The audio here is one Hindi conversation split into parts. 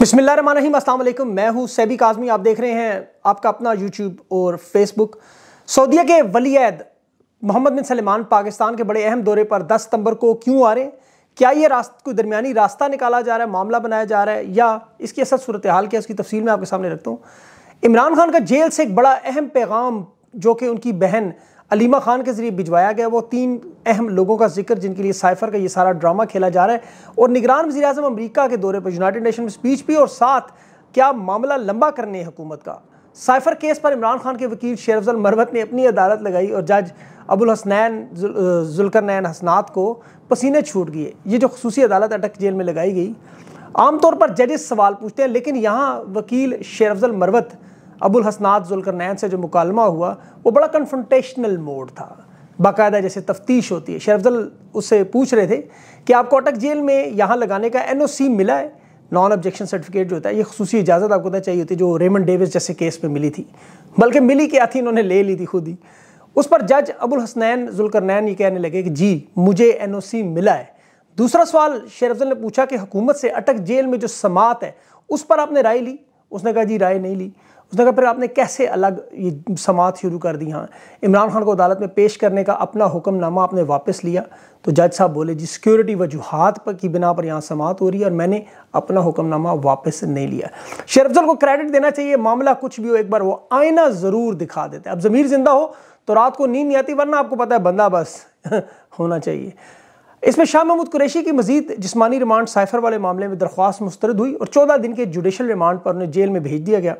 बिस्मिल्लाम असलम मैं हूं सैबी काजमी आप देख रहे हैं आपका अपना यूट्यूब और फेसबुक सऊदीया के वलीद मोहम्मद बिन सलमान पाकिस्तान के बड़े अहम दौरे पर 10 सितंबर को क्यों आ रहे हैं क्या ये रास्त कोई दरमिया रास्ता निकाला जा रहा है मामला बनाया जा रहा है या इसकी असल सूरत हाल क्या उसकी तफसील में आपके सामने रखता हूँ इमरान खान का जेल से एक बड़ा अहम पैगाम जो कि उनकी बहन अलीमा खान के ज़रिए भिजवाया गया वो तीन अहम लोगों का जिक्र जिनके लिए साइफर का ये सारा ड्रामा खेला जा रहा है और निगरान वजी अजम अमरीका के दौरे पर यूनाइटेड नेशन में स्पीच भी और साथ क्या मामला लंबा करने हुकूमत का साइफर केस पर इमरान खान के वकील शेरफल मरवत ने अपनी अदालत लगाई और जज अबुल हसनैन जुलकर नैन हसनात को पसीने छूट गए ये जो खसूस अदालत अटक जेल में लगाई गई आमतौर पर जजेस सवाल पूछते हैं लेकिन यहाँ वकील शेरफल मरवत अबुल हसनात जुलकरनैन से जो मुकालमा हुआ वो बड़ा कन्फ्रंटेशनल मोड था बाकायदा जैसे तफ्तीश होती है शेरफल उससे पूछ रहे थे कि आपको अटक जेल में यहाँ लगाने का एन ओ सी मिला है नॉन ऑब्जेक्शन सर्टिफिकेट जो होता है ये खसूस इजाज़त आपको ना चाहिए होती जो रेमन डेविस जैसे केस में मिली थी बल्कि मिली क्या थी इन्होंने ले ली थी खुद ही उस पर जज अबुल हसनैन जुलकरनैन ये कहने लगे कि जी मुझे एन ओ सी मिला है दूसरा सवाल शेर अफजल ने पूछा कि हुकूमत से अटक जेल में जो समात है उस पर आपने राय ली उसने कहा जी राय नहीं ली उसने कहा फिर आपने कैसे अलग ये समात शुरू कर दी हाँ इमरान खान को अदालत में पेश करने का अपना हुक्मनामा आपने वापस लिया तो जज साहब बोले जी सिक्योरिटी वजूहत पर की बिना पर यहाँ समात हो रही है और मैंने अपना हुक्मनामा वापस नहीं लिया शेरफ को क्रेडिट देना चाहिए मामला कुछ भी हो एक बार वो आईना ज़रूर दिखा देते अब ज़मीर ज़िंदा हो तो रात को नींद नहीं आती वरना आपको पता है बंदा बस होना चाहिए इसमें शाह महमूद कुरैशी की मजीद जिसमानी रिमांड साइफर वाले मामले में दरख्वास्त मुस्तरद हुई और चौदह दिन के जुडिशल रिमांड पर उन्हें जेल में भेज दिया गया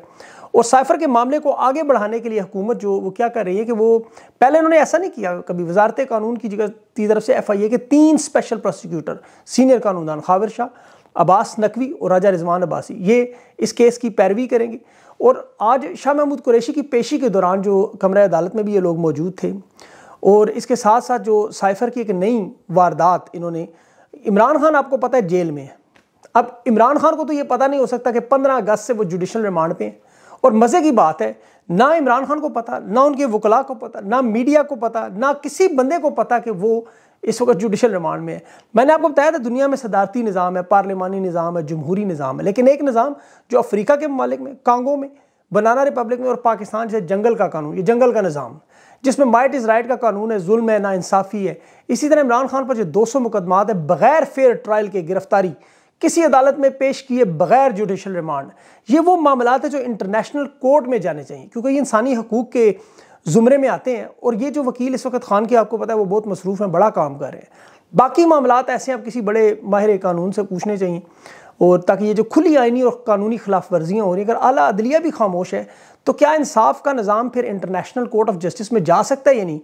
और साइफर के मामले को आगे बढ़ाने के लिए हुकूमत जो वो क्या कर रही है कि वो पहले उन्होंने ऐसा नहीं किया कभी वजारत कानून की जगह की तरफ से एफ आई ए के तीन स्पेशल प्रोसिक्यूटर सीनियर कानूनदान खाविर शाह अब्बास नकवी और राजा रिजवान अब्बासी ये इस केस की पैरवी करेंगे और आज शाह महमूद कुरैशी की पेशी के दौरान जो कमरा अदालत में भी ये लोग मौजूद थे और इसके साथ साथ जो साइफर की एक नई वारदात इन्होंने इमरान खान आपको पता है जेल में है अब इमरान खान को तो ये पता नहीं हो सकता कि पंद्रह अगस्त से वो जुडिशल रिमांड पे हैं और मज़े की बात है ना इमरान खान को पता ना उनके वकला को पता ना मीडिया को पता ना किसी बंदे को पता कि वो इस वक्त जुडिशल रिमांड में है मैंने आपको बताया था दुनिया में सदारती निज़ाम है पार्लिमानी निज़ाम है जमहूरी निज़ाम है लेकिन एक निज़ाम जो अफ्रीका के ममालिक में कांगो में बनाना रिपब्लिक में और पाकिस्तान जैसे जंगल का कानून ये जंगल का निज़ाम जिसमें माइट इज़ राइट का कानून है जुल्म है ना इंसाफी है इसी तरह इमरान खान पर जो दो सौ मुकदमात है बगैर फेयर ट्रायल के गिरफ्तारी किसी अदालत में पेश किए बगैर जुडिशल रिमांड ये वो मामला है जो इंटरनेशनल कोर्ट में जाने चाहिए क्योंकि ये इंसानी हकूक़ के ज़ुमरे में आते हैं और ये जो वकील इस वक्त खान के आपको पता है वो बहुत मसरूफ़ हैं बड़ा काम कर रहे हैं बाकी मामला ऐसे आप किसी बड़े माहिर कानून से पूछने चाहिए और ताकि ये जो खुली आइनी और कानूनी खिलाफ वर्जियाँ हो रही हैं अगर अला अदलिया भी खामोश है तो क्या इंसाफ का निज़ाम फिर इंटरनेशनल कोर्ट ऑफ जस्टिस में जा सकता है या नहीं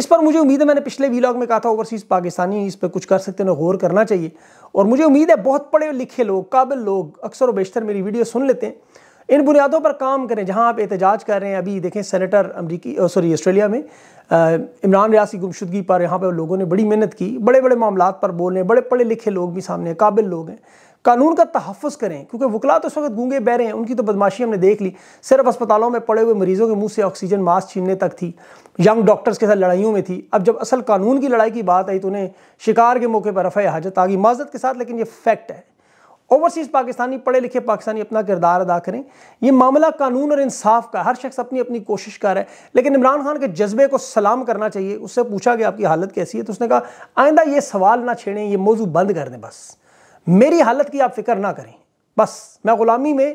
इस पर मुझे उम्मीद है मैंने पिछले वीलॉग में कहा था ओवरसीज़ पाकिस्तानी इस पर कुछ कर सकते हैं गौर करना चाहिए और मुझे उम्मीद है बहुत पढ़े लिखे लोग काबिल लोग अक्सर व बेशतर मेरी वीडियो सुन लेते हैं इन बुनियादों पर काम करें जहाँ आप एहतजाज कर रहे हैं अभी देखें सेनेटर अमरीकी सॉरी ऑस्ट्रेलिया में इमरान रियासी गुमशुदगी पर यहाँ पर लोगों ने बड़ी मेहनत की बड़े बड़े मामला पर बोल रहे हैं बड़े पढ़े लिखे लोग भी सामने काबिल लोग हैं कानून का तहफ़ करें क्योंकि वकला तो इस वक्त गूंगे रहे हैं उनकी तो बदमाशी हमने देख ली सिर्फ अस्पतालों में पड़े हुए मरीज़ों के मुंह से ऑक्सीजन मास्क छीनने तक थी यंग डॉक्टर्स के साथ लड़ाइयों में थी अब जब असल कानून की लड़ाई की बात आई तो उन्हें शिकार के मौके पर रफ़ हाजत आ गई माजत के साथ लेकिन ये फैक्ट है ओवरसीज़ पाकिस्तानी पढ़े लिखे पाकिस्तानी अपना किरदार अदा करें यह मामला कानून और इंसाफ का हर शख्स अपनी अपनी कोशिश कर रहा है लेकिन इमरान खान के जज्बे को सलाम करना चाहिए उससे पूछा कि आपकी हालत कैसी है तो उसने कहा आइंदा ये सवाल ना छेड़ें ये मौजू बंद कर दें बस मेरी हालत की आप फिक्र ना करें बस मैं ग़ुलामी में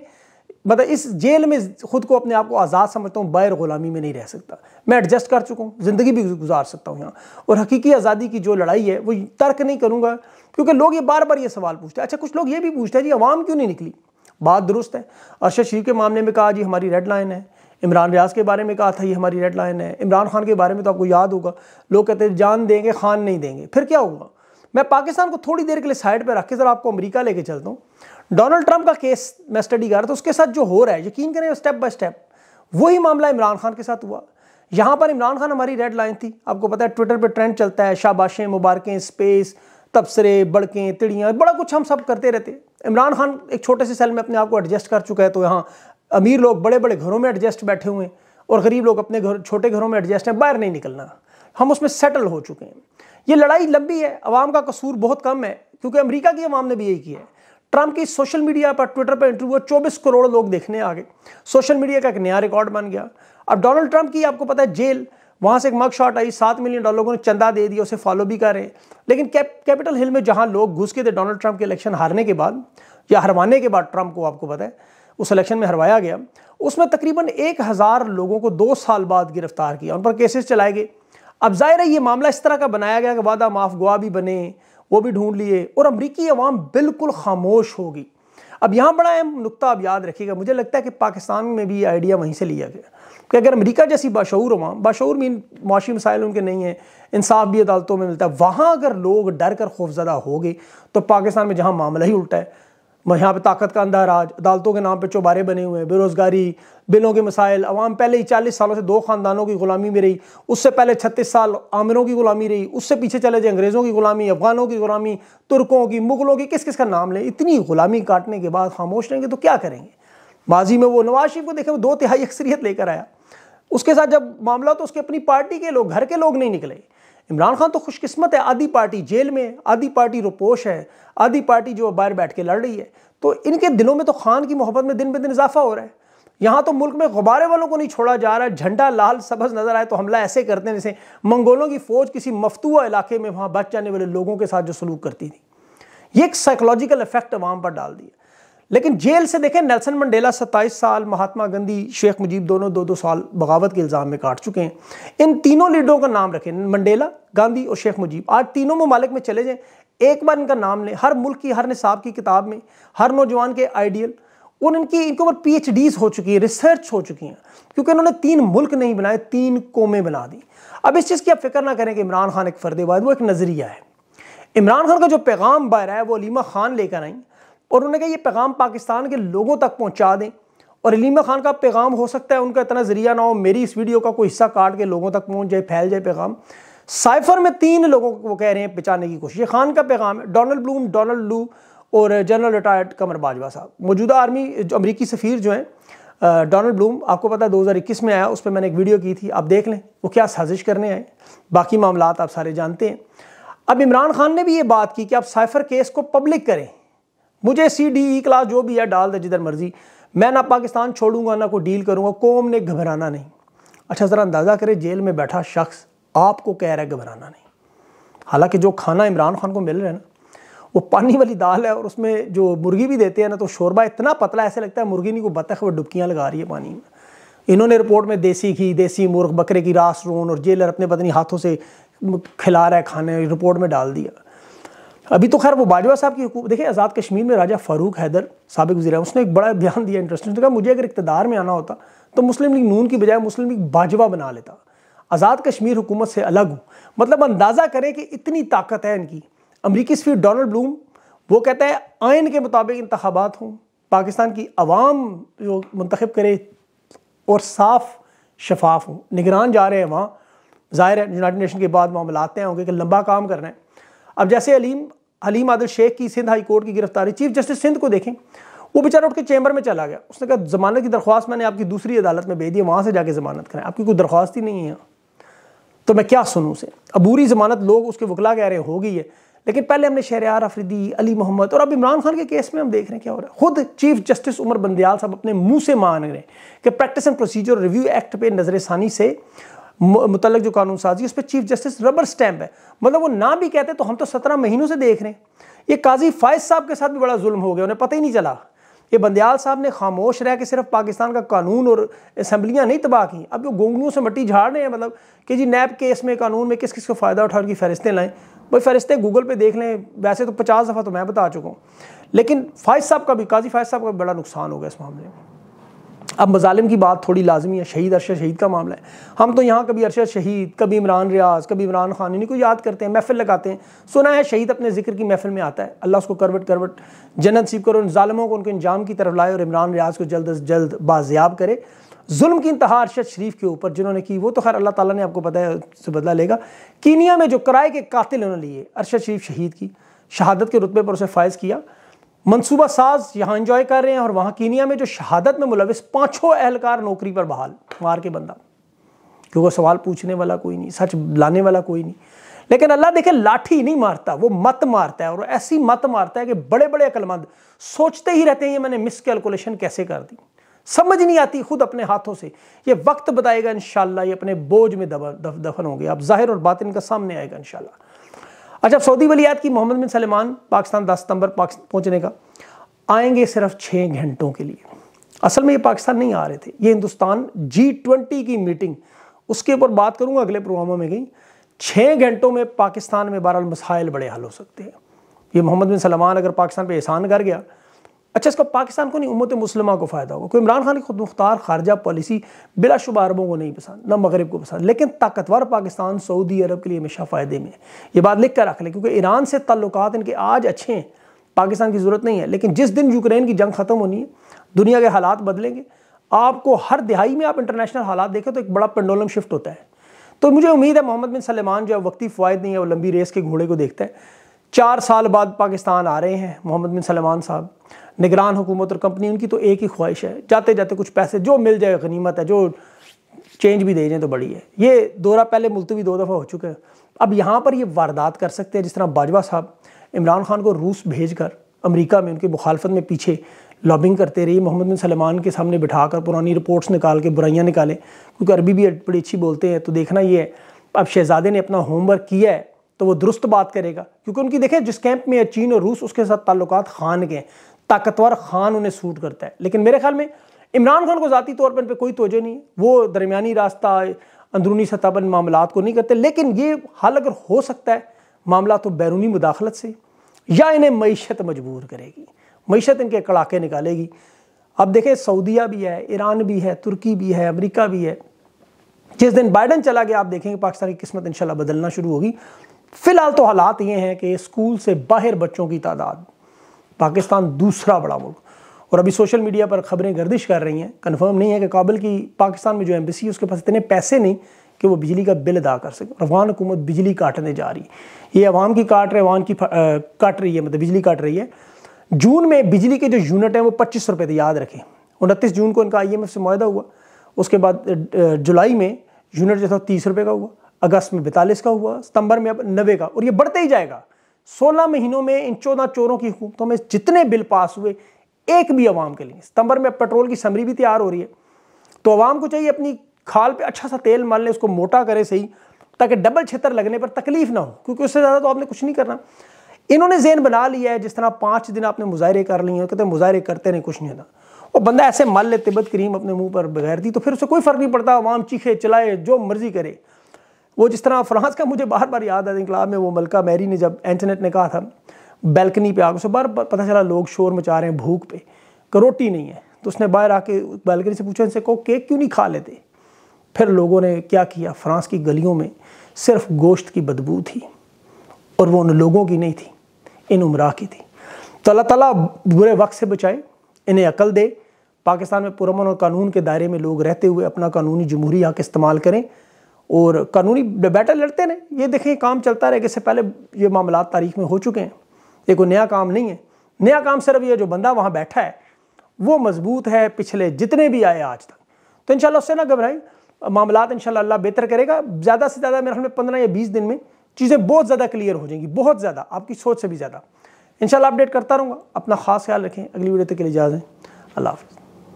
मतलब इस जेल में ख़ुद को अपने आप को आज़ाद समझता हूँ बैर ग़ुलामी में नहीं रह सकता मैं एडजस्ट कर चुका हूँ ज़िंदगी भी गुजार सकता हूँ यहाँ और हकीकी आज़ादी की जो लड़ाई है वो तर्क नहीं करूँगा क्योंकि लोग ये बार बार ये सवाल पूछते हैं अच्छा कुछ लोग ये भी पूछते हैं जी आवाम क्यों नहीं निकली बात दुरुस्त है अरशद शरीफ के मामले में कहा जी हमारी रेड लाइन है इमरान रियाज के बारे में कहा था ये हमारी रेड लाइन है इमरान खान के बारे में तो आपको याद होगा लोग कहते हैं जान देंगे खान नहीं देंगे फिर क्या हुआ मैं पाकिस्तान को थोड़ी देर के लिए साइड पर रख के जरा आपको अमेरिका लेके चलता हूँ डोनाल्ड ट्रंप का केस मैं स्टडी कर रहा था उसके साथ जो हो रहा है यकीन करें स्टेप बाय स्टेप वही मामला इमरान खान के साथ हुआ यहाँ पर इमरान खान हमारी रेड लाइन थी आपको पता है ट्विटर पर ट्रेंड चलता है शाबाशें मुबारकें स्पेस तबसरे बड़कें तिड़ियाँ बड़ा कुछ हम सब करते रहते इमरान खान एक छोटे से सेल में अपने आप को एडजस्ट कर चुका है तो यहाँ अमीर लोग बड़े बड़े घरों में एडजस्ट बैठे हुए हैं और गरीब लोग अपने घर छोटे घरों में एडजस्ट हैं बाहर नहीं निकलना हम उसमें सेटल हो चुके हैं ये लड़ाई लंबी है अवाम का कसूर बहुत कम है क्योंकि अमेरिका की अवाम ने भी यही किया है ट्रंप की सोशल मीडिया पर ट्विटर पर इंटरव्यू चौबीस करोड़ लोग देखने आ गए सोशल मीडिया का एक नया रिकॉर्ड बन गया अब डोनाल्ड ट्रंप की आपको पता है जेल वहाँ से एक मग शॉट आई सात मिलियन डॉलर लोगों ने चंदा दे दिया उसे फॉलो भी कर रहे हैं लेकिन कैप कैपिटल हिल में जहाँ लोग घुस के थे डोनाल्ड ट्रंप के इलेक्शन हारने के बाद या हरवाने के बाद ट्रंप को आपको पता है उस इलेक्शन में हरवाया गया उसमें तकरीबन एक हज़ार लोगों को दो साल बाद गिरफ्तार किया उन पर केसेस चलाए गए अब जाहिर है ये मामला इस तरह का बनाया गया कि वादा माफ गुआ भी बने वो भी ढूंढ लिए और अमरीकी अवाम बिल्कुल खामोश होगी अब यहाँ बड़ा अहम नुकता आप याद रखिएगा मुझे लगता है कि पाकिस्तान में भी ये आइडिया वहीं से लिया गया कि अगर अमरीका जैसी बाशूर अवाम बाशूर मीन मुआशी मसाइल उनके नहीं हैं इंसाफ भी अदालतों में मिलता है वहाँ अगर लोग डर कर खौफजदा हो गए तो पाकिस्तान में जहाँ मामला ही उल्टा है यहाँ पे ताकत का अंधा आज अदालतों के नाम पे चौबारे बने हुए हैं बेरोज़गारी बिलों के मसाइल अवाम पहले ही चालीस सालों से दो ख़ानदानों की गुलामी में रही उससे पहले छत्तीस साल आमिरों की गुलामी रही उससे पीछे चले जाए अंग्रेज़ों की गुलामी अफगानों की गुलामी तुर्कों की मुग़लों की किस किस का नाम लें इतनी गुलामी काटने के बाद खामोश रहेंगे तो क्या करेंगे माजी में वो नवाज शरीफ को देखे वो दो तिहाई अक्सरियत लेकर आया उसके साथ जब मामला तो उसके अपनी पार्टी के लोग घर के लोग नहीं निकले इमरान खान तो खुशकिस्मत है आधी पार्टी जेल में आधी पार्टी रोपोश है आधी पार्टी जो बाहर बैठ के लड़ रही है तो इनके दिलों में तो खान की मोहब्बत में दिन ब दिन इजाफा हो रहा है यहाँ तो मुल्क में गुब्बारे वालों को नहीं छोड़ा जा रहा है झंडा लाल सबज नजर आए तो हमला ऐसे करते हैं जैसे मंगोलों की फौज किसी मफतुआ इलाके में वहाँ बच जाने वाले लोगों के साथ जो सलूक करती थी ये एक साइकोलॉजिकल इफेक्ट आवाम पर डाल दिया लेकिन जेल से देखें नेल्सन मंडेला 27 साल महात्मा गांधी शेख मुजीब दोनों दो दो साल बगावत के इल्ज़ाम में काट चुके हैं इन तीनों लीडरों का नाम रखें मंडेला गांधी और शेख मुजीब आज तीनों ममालिक में चले जाएं एक बार इनका नाम लें हर मुल्क की हर निसाब की किताब में हर नौजवान के आइडियल और इनकी इनके ऊपर पी एच डीज हो चुकी है रिसर्च हो चुकी हैं क्योंकि इन्होंने तीन मुल्क नहीं बनाए तीन कौमें बना दी अब इस चीज़ की आप फिक्र ना करें कि इमरान खान एक फर्द वो एक नज़रिया है इमरान खान का जो पैगाम बाहर है वो अलीमा खान लेकर आई और उन्होंने कहा ये पैगाम पाकिस्तान के लोगों तक पहुँचा दें और अलीमा खान का पैगाम हो सकता है उनका इतना ज़रिया ना हो मेरी इस वीडियो का कोई हिस्सा काट के लोगों तक पहुँच जाए फैल जाए पैगाम साइफर में तीन लोगों को वो कह रहे हैं बचाने की कोशिश ये खान का पैगाम है डोनल्ड ब्लूम डोनल्ड लू और जनरल रिटायर्ड कमर बाजवा साहब मौजूदा आर्मी अमरीकी सफ़ीर जो हैं डोनल्ड ब्लूम आपको पता है 2021 में आया उस पर मैंने एक वीडियो की थी आप देख लें वो क्या साजिश करने आए बाकी मामला आप सारे जानते हैं अब इमरान खान ने भी ये बात की कि आप साइफर केस को पब्लिक करें मुझे सी डी ई क्लास जो भी है डाल दे जिधर मर्जी मैं ना पाकिस्तान छोड़ूंगा ना कोई डील करूंगा कौम ने घबराना नहीं अच्छा ज़रा अंदाज़ा करे जेल में बैठा शख्स आपको कह रहा है घबराना नहीं हालांकि जो खाना इमरान खान को मिल रहा है ना वो पानी वाली दाल है और उसमें जो मुर्गी भी देते हैं ना तो शोरबा इतना पतला ऐसे लगता है मुर्गी नहीं को बतख व डुबकियाँ लगा रही है पानी में इन्होंने रिपोर्ट में देसी घी देसी मुर्ग बकरे की रास रोन और जेलर अपने पत्नी हाथों से खिला रहा है खाने रिपोर्ट में डाल दिया अभी तो खैर वो बाजवा साहब की हुकूमत देखिए आज़ाद कश्मीर में राजा फ़ारूक हैदर सबक वजी उसने एक बड़ा बयान दिया इंटरेस्टिंग उसने कहा मुझे अगर इकतदार में आना होता तो मुस्लिम लीग नून की बजाय मुस्लिम लीग बाजवा बना लेता आज़ाद कश्मीर हुकूमत से अलग हूँ मतलब अंदाज़ा करें कि इतनी ताकत है इनकी अमरीकी सफी डोनल्ड ब्लूम वो कहता है आयन के मुताबिक इंतबात हों पाकिस्तान की आवाम जो मंतखब करे और साफ शफाफ हों निगरान जा रहे हैं वहाँ ज़ाहिर है यूनाइटेड नेशन के बाद मामला आते होंगे कि लंबा काम कर रहे हैं अब जैसे अलीम हलीम आदिल शेख की सिंध हाई कोर्ट की गिरफ्तारी चीफ जस्टिस सिंध को देखें वो बेचारा उठ के चैम्बर में चला गया उसने कहा जमानत की दरख्वास्त मैंने आपकी दूसरी अदालत में भेज दी वहाँ से जाके जमानत कराएं आपकी कोई दरख्वास्त ही नहीं है तो मैं क्या सुनूँ उसे अबूरी जमानत लोग उसके वकला कह रहे हो गई है लेकिन पहले हमने शहरियार अफरीदी अली मोहम्मद और अब इमरान खान के केस में हम देख रहे हैं क्या हो रहा है खुद चीफ जस्टिस उमर बंदयाल साहब अपने मुंह से मान रहे हैं कि practice and procedure review act पे नज़रसानी से मुतलक जो कानून साजी उस पर चीफ जस्टिस रबर स्टैम्प है मतलब वो ना भी कहते तो हम तो सत्रह महीनों से देख रहे हैं ये काजी फायज साहब के साथ भी बड़ा जुल्म हो गया उन्हें पता ही नहीं चला ये बंदयाल साहब ने खामोश रह के सिर्फ पाकिस्तान का कानून और असम्बलियाँ नहीं तबाह की अब जो गोंगलियों से मट्टी झाड़ रहे हैं मतलब कि जी नैब केस में कानून में किस किस को फ़ायदा उठाने की फहरिस्तें लाएँ भाई फहरिस्तें गूगल पे देख लें वैसे तो पचास दफ़ा तो मैं बता चुका हूँ लेकिन फायज साहब का भी काजी फायज साहब का भी बड़ा नुकसान हो गया इस मामले में अब मजालम की बात थोड़ी लाजमी है शहीद अरशद शहीद का मामला है हम तो यहाँ कभी अरशद शहीद कभी इमरान रियाज कभी इमरान खान इन्हीं को याद करते हैं महफिल लगाते हैं सुना है शहीद अपने जिक्र की महफिल में आता है अल्लाह उसको करवट करवट जन्नत सीख करो उन ालमों को उनके इंजाम की तरफ लाए और इमरान रियाज को जल्द अज जल्द बाजियाब करे जुल्म की इंतहा अरशद शरीफ के ऊपर जिन्होंने की वो तो खैर अल्लाह ताला ने आपको पता है उससे बदला लेगा कीनिया में जो कराए के कातिल उन्होंने लिए अरशद शरीफ शहीद की शहादत के रुतबे पर उसे फ़ायज़ किया मनसूबा साज यहाँ इंजॉय कर रहे हैं और वहाँ कीनिया में जो शहादत में मुलविस पाँचों एहलकार नौकरी पर बहाल मार के बंदा क्योंकि सवाल पूछने वाला कोई नहीं सच लाने वाला कोई नहीं लेकिन अल्लाह देखे लाठी नहीं मारता वो मत मारता है और ऐसी मत मारता है कि बड़े बड़े अकलमंद सोचते ही रहते हैं ये मैंने मिस कैलकुलेशन कैसे कर दी समझ नहीं आती खुद अपने हाथों से ये वक्त बताएगा इन ये अपने बोझ में दफन होंगे अब जाहिर और बातिन का सामने आएगा इनशाला अच्छा सऊदी वलियात की मोहम्मद बिन सलमान पाकिस्तान दस सितंबर पहुँचने का आएंगे सिर्फ छः घंटों के लिए असल में ये पाकिस्तान नहीं आ रहे थे ये हिंदुस्तान जी ट्वेंटी की मीटिंग उसके ऊपर बात करूँगा अगले प्रोग्रामों में गई छः घंटों में पाकिस्तान में बहरहाल मसाइल बड़े हल हो सकते हैं ये मोहम्मद बिन सलमान अगर पाकिस्तान पर एहसान कर गया अच्छा इसका पाकिस्तान को नहीं उमत मुसलमा को फ़ायदा होगा क्योंकि इमरान खान की खुद मुख्तार खारजा पॉलिसी बिलाशुबा अरबों को नहीं पसंद ना मगरब को पसंद लेकिन ताकतवर पाकिस्तान सऊदी अरब के लिए हमेशा फ़ायदे में है ये बात लिख कर रख लें क्योंकि ईरान से तल्लक इनके आज अच्छे हैं पाकिस्तान की ज़रूरत नहीं है लेकिन जिस दिन यूक्रेन की जंग ख़त्म होनी है दुनिया के हालात बदलेंगे आपको हर दिहाई में आप इंटरनेशनल हालात देखें तो एक बड़ा पेंडोलम शिफ्ट होता है तो मुझे उम्मीद है मोहम्मद बिन सलेमान जो है वक्ती फ़वाद नहीं है वो लंबी रेस के घोड़े को देखता है चार साल बाद पाकिस्तान आ रहे हैं मोहम्मद बिन सलमान साहब निगरान हुकूमत और कंपनी उनकी तो एक ही ख्वाहिश है जाते जाते कुछ पैसे जो मिल जाए गनीमत है जो चेंज भी दे जाए तो बड़ी है ये दौरा पहले मुलतवी दो दफ़ा हो चुका है अब यहाँ पर ये वारदात कर सकते हैं जिस तरह बाजवा साहब इमरान खान को रूस भेज कर अमरीका में उनकी मुखालफत में पीछे लॉबिंग करते रही मोहम्मद बिन सलमान के सामने बिठा कर पुरानी रिपोर्ट्स निकाल के बुराइयाँ निकालें क्योंकि अरबी भी बड़ी अच्छी बोलते हैं तो देखना ये है अब शहजादे ने अपना होमवर्क किया है तो वो दुरुस्त बात करेगा क्योंकि उनकी देखें जिस कैंप में चीन और रूस उसके साथ ताल्लुक खान के हैं ताकतवर खान उन्हें सूट करता है लेकिन मेरे ख्याल में इमरान खान को ज़ाती तौर पर पर कोई तोजह नहीं वो दरमिया रास्ता अंदरूनी सतह पर मामला को नहीं करते लेकिन ये हल अगर हो सकता है मामला तो बैरूनी मुदाखलत से या इन्हें मीशत मजबूर करेगी मीशत इनके कड़ाके निकालेगी अब देखें सऊदिया भी है ईरान भी है तुर्की भी है अमरीका भी है जिस दिन बाइडन चला गया आप देखेंगे पाकिस्तान की किस्मत इन बदलना शुरू होगी फ़िलहाल तो हालात ये हैं कि स्कूल से बाहर बच्चों की तादाद पाकिस्तान दूसरा बड़ा मुल्क और अभी सोशल मीडिया पर खबरें गर्दिश कर रही हैं कन्फर्म नहीं है कि काबिल की पाकिस्तान में जो एम्बेसी है उसके पास इतने पैसे नहीं कि वो बिजली का बिल अदा कर सके अफगान हुकूमत बिजली काटने जा रही है ये अवाम की काट रही अवान की काट रही है मतलब बिजली काट रही है जून में बिजली के जो यूनिट हैं वो पच्चीस रुपये थे याद रखें उनतीस जून को इनका आई एम एफ से माहा हुआ उसके बाद जुलाई में यूनिट जो था तीस रुपये का हुआ अगस्त में बैतालीस का हुआ सितंबर में अब नबे का और ये बढ़ते ही जाएगा सोलह महीनों में इन चौदह चोरों की हुकूमतों में जितने बिल पास हुए एक भी आवाम के लिए सितंबर में पेट्रोल की समरी भी तैयार हो रही है तो आवाम को चाहिए अपनी खाल पे अच्छा सा तेल मान लें उसको मोटा करे सही ताकि डबल छतर लगने पर तकलीफ ना हो क्योंकि उससे ज़्यादा तो आपने कुछ नहीं करना इन्होंने जेन बना लिया है जिस तरह पाँच दिन आपने मुजाहरे कर लिए हैं कहते मुजाहरे करते नहीं कुछ नहीं होता और बंदा ऐसे मान ले तिब्बत करीम अपने मुंह पर बगैर दी तो फिर उसे कोई फ़र्क नहीं पड़ता आवाम चीखे चलाए जो मर्जी करे वो जिस तरह फ्रांस का मुझे बार बार याद है इनकलाब में वो मलका मैरी ने जब एंटनेट ने कहा था बैल्कनी पे आकर उसे बार पता चला लोग शोर मचा रहे हैं भूख पे कि रोटी नहीं है तो उसने बाहर आके बैल्कनी से पूछा इनसे को केक क्यों नहीं खा लेते फिर लोगों ने क्या किया फ्रांस की गलियों में सिर्फ गोश्त की बदबू थी और वो उन लोगों की नहीं थी इन उमरा की थी तो अल्लाह तला बुरे वक्त से बचाए इन्हें अकल दे पाकिस्तान में पुरमन और कानून के दायरे में लोग रहते हुए अपना कानूनी जमहूरी हक इस्तेमाल करें और कानूनी बैटल लड़ते रहे ये देखें काम चलता रहे इससे पहले ये मामला तारीख में हो चुके हैं ये कोई नया काम नहीं है नया काम सिर्फ ये जो बंदा वहाँ बैठा है वो मजबूत है पिछले जितने भी आए आज तक तो इन उससे ना घबराएं मामला इन अल्लाह बेहतर करेगा ज़्यादा से ज़्यादा मेरे ख्याल में पंद्रह या बीस दिन में चीज़ें बहुत ज़्यादा क्लियर हो जाएंगी बहुत ज़्यादा आपकी सोच से भी ज़्यादा इन अपडेट करता रहूँगा अपना खास ख्याल रखें अगली वीडियो तक के लिए इजाज़ें अल्लाह हाफ़